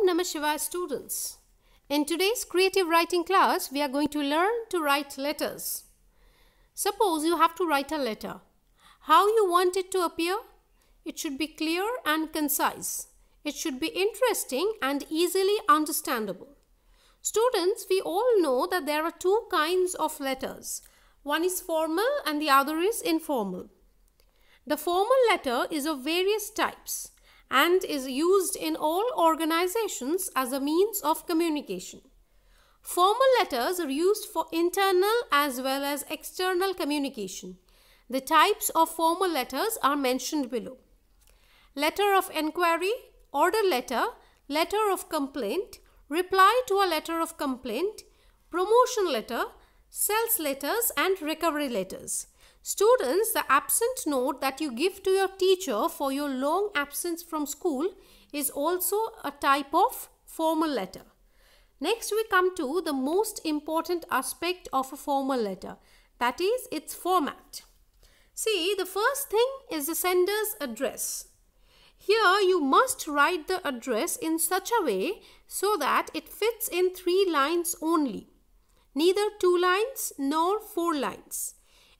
Om Namah Shivaya students. In today's creative writing class, we are going to learn to write letters. Suppose you have to write a letter. How you want it to appear? It should be clear and concise. It should be interesting and easily understandable. Students, we all know that there are two kinds of letters. One is formal and the other is informal. The formal letter is of various types and is used in all organizations as a means of communication. Formal letters are used for internal as well as external communication. The types of formal letters are mentioned below. Letter of inquiry, order letter, letter of complaint, reply to a letter of complaint, promotion letter, sales letters and recovery letters. Students, the absent note that you give to your teacher for your long absence from school is also a type of formal letter. Next, we come to the most important aspect of a formal letter, that is its format. See, the first thing is the sender's address. Here, you must write the address in such a way so that it fits in three lines only, neither two lines nor four lines.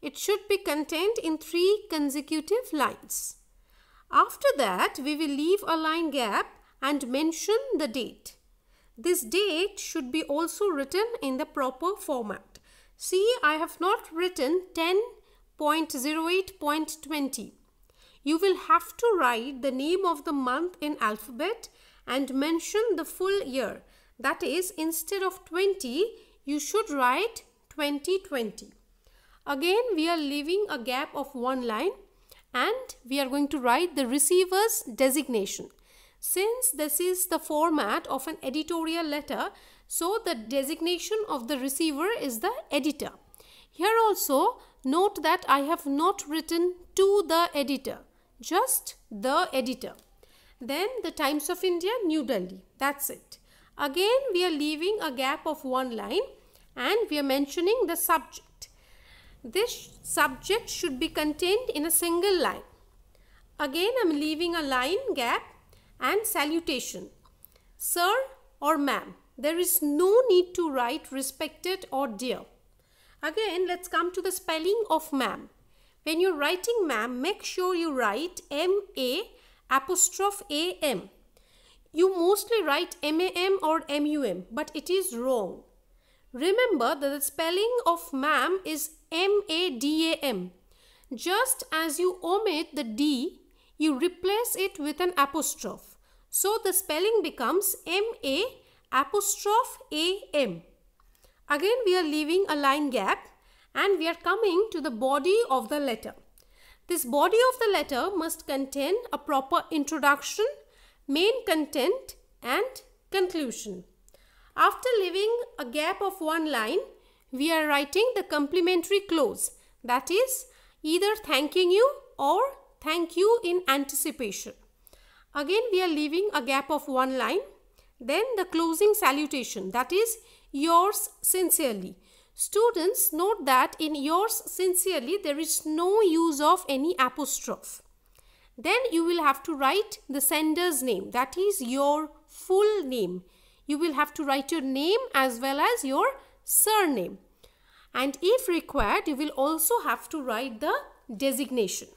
It should be contained in three consecutive lines. After that, we will leave a line gap and mention the date. This date should be also written in the proper format. See, I have not written 10.08.20. You will have to write the name of the month in alphabet and mention the full year. That is, instead of 20, you should write 2020. Again, we are leaving a gap of one line and we are going to write the receiver's designation. Since this is the format of an editorial letter, so the designation of the receiver is the editor. Here also, note that I have not written to the editor, just the editor. Then the Times of India, New Delhi. That's it. Again, we are leaving a gap of one line and we are mentioning the sub this subject should be contained in a single line. Again, I am leaving a line gap and salutation. Sir or ma'am, there is no need to write respected or dear. Again, let's come to the spelling of ma'am. When you're writing ma'am, make sure you write M-A apostrophe A-M. You mostly write M-A-M or M-U-M, but it is wrong. Remember that the spelling of ma'am is M-A-D-A-M. Just as you omit the D, you replace it with an apostrophe. So the spelling becomes M-A apostrophe A-M. Again we are leaving a line gap and we are coming to the body of the letter. This body of the letter must contain a proper introduction, main content and conclusion. After leaving a gap of one line, we are writing the complimentary clause that is either thanking you or thank you in anticipation. Again we are leaving a gap of one line. Then the closing salutation that is yours sincerely. Students note that in yours sincerely there is no use of any apostrophe. Then you will have to write the sender's name that is your full name. You will have to write your name as well as your surname. And if required, you will also have to write the designation.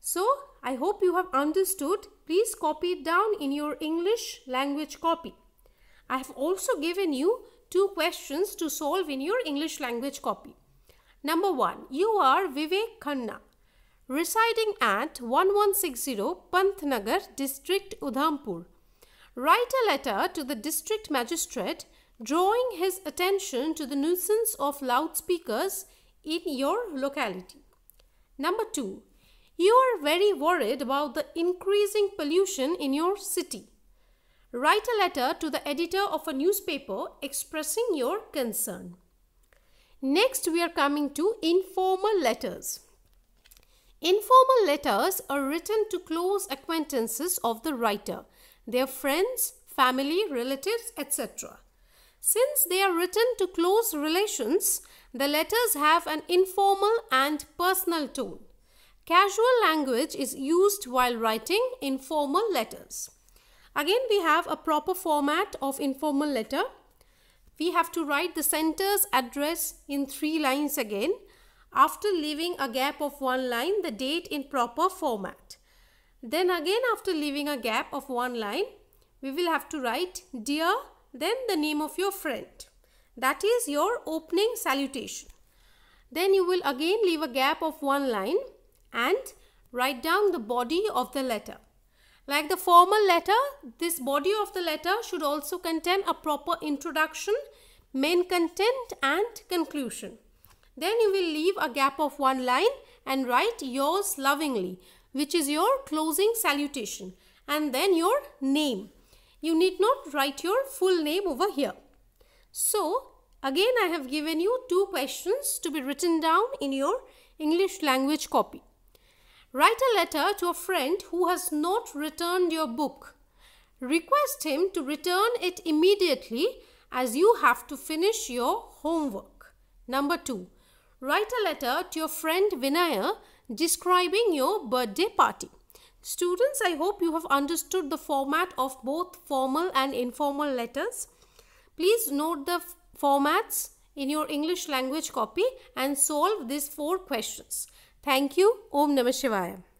So, I hope you have understood. Please copy it down in your English language copy. I have also given you two questions to solve in your English language copy. Number 1. You are Vivek Khanna, residing at 1160 Panthnagar, District Udhampur. Write a letter to the district magistrate drawing his attention to the nuisance of loudspeakers in your locality. Number two, you are very worried about the increasing pollution in your city. Write a letter to the editor of a newspaper expressing your concern. Next, we are coming to informal letters. Informal letters are written to close acquaintances of the writer, their friends, family, relatives, etc. Since they are written to close relations, the letters have an informal and personal tone. Casual language is used while writing informal letters. Again, we have a proper format of informal letter. We have to write the sender's address in three lines again. After leaving a gap of one line, the date in proper format. Then again, after leaving a gap of one line, we will have to write Dear then the name of your friend. That is your opening salutation. Then you will again leave a gap of one line and write down the body of the letter. Like the formal letter, this body of the letter should also contain a proper introduction, main content and conclusion. Then you will leave a gap of one line and write yours lovingly, which is your closing salutation and then your name. You need not write your full name over here. So, again I have given you two questions to be written down in your English language copy. Write a letter to a friend who has not returned your book. Request him to return it immediately as you have to finish your homework. Number 2. Write a letter to your friend Vinaya describing your birthday party. Students, I hope you have understood the format of both formal and informal letters. Please note the formats in your English language copy and solve these four questions. Thank you. Om Namah Shivaya.